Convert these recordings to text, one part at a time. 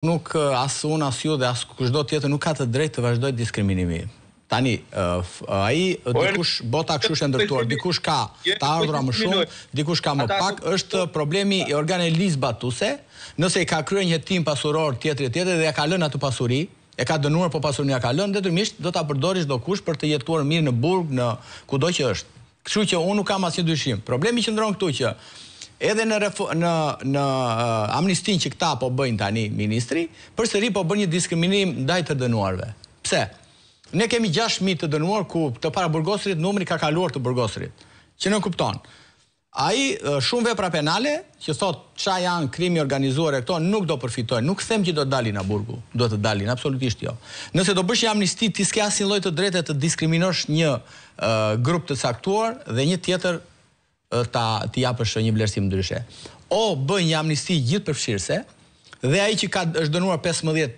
nuk asë unë, asë ju dhe asë do tjetër nuk ka të drejt të vazhdoj diskriminimi. Tani, aji, po, dikush bota këshu shë ndërtuar, dikush ka po, të ardhura më shumë, dikush ka më pak, është problemi i organe Batuse, nëse i ka krye një tim pasuror tjetër e tjetër dhe ja ka lënë atë pasuri, e ka dënuar po pasurin një ka lënë, dhe të mishë do të apërdorisht do kush për të jetuar mirë në burg, në kudo që është. Këshu që unë nuk kam asë një dyshim. Problemi që ndronë këtu që, edhe në uh, amnistin që këta po bëjnë tani ministri, për sëri po bëjnë një diskriminim ndaj të dënuarve. Pse? Ne kemi 6.000 të dënuar ku të para burgosrit numri ka kaluar të burgosrit, që në kupton. A i uh, shumë vepra penale, që thot qa janë krimi organizuar e këto, nuk do përfitojnë, nuk them që do të dalin a burgu, do të dalin, absolutisht jo. Nëse do bësh një amnistit, ti s'ke asin lojtë të drejtë e të diskriminosh një uh, grup të saktuar dhe një tjetër ta ti japësh një vlerësim ndryshe. O bën një amnisti gjithë përfshirëse dhe ai që ka është dënuar 15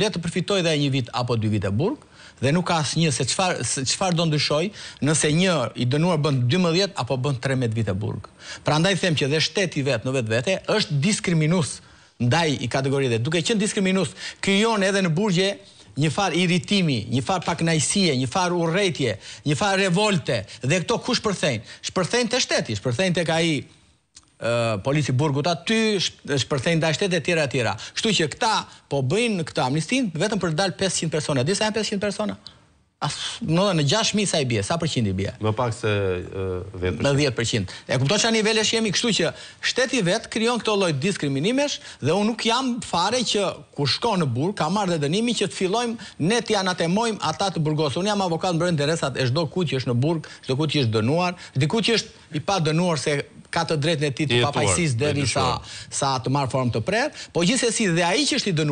le të përfitojë dhe një vit apo dy vite burg dhe nuk ka asnjë se çfarë çfarë do ndryshoj nëse një i dënuar bën 12 apo bën 13 vite burg. Prandaj them që dhe shteti vet në vetvete është diskriminus ndaj i kategorive. Duke qenë diskriminus, krijon edhe në burgje një farë iritimi, një farë paknajsie, një farë urrejtje, një farë revolte, dhe këto kush përthejnë? Shpërthejnë të shteti, shpërthejnë të ka i polici burgut aty, shpërthejnë da shtetet tjera tjera. Shtu që këta po bëjnë këta amnistin, vetëm për dalë 500 persona, disa janë 500 persona? Në dhe në 6.000 sa i bje, sa përqind i bje? Më pak se 10%. 10%. E kupto që a nivele shemi kështu që shteti vetë kryon këto lojt diskriminimesh dhe unë nuk jam fare që ku shko në burë, ka marrë dhe dënimi që të filojmë ne të janë atemojmë ata të burgosë. Unë jam avokat në bërë interesat e shdo ku që është në burë, shdo ku që është dënuar, shdo ku që është i pa dënuar se ka të drejtë në ti të papajsis dhe sa të marrë formë të prerë, po dhe që është i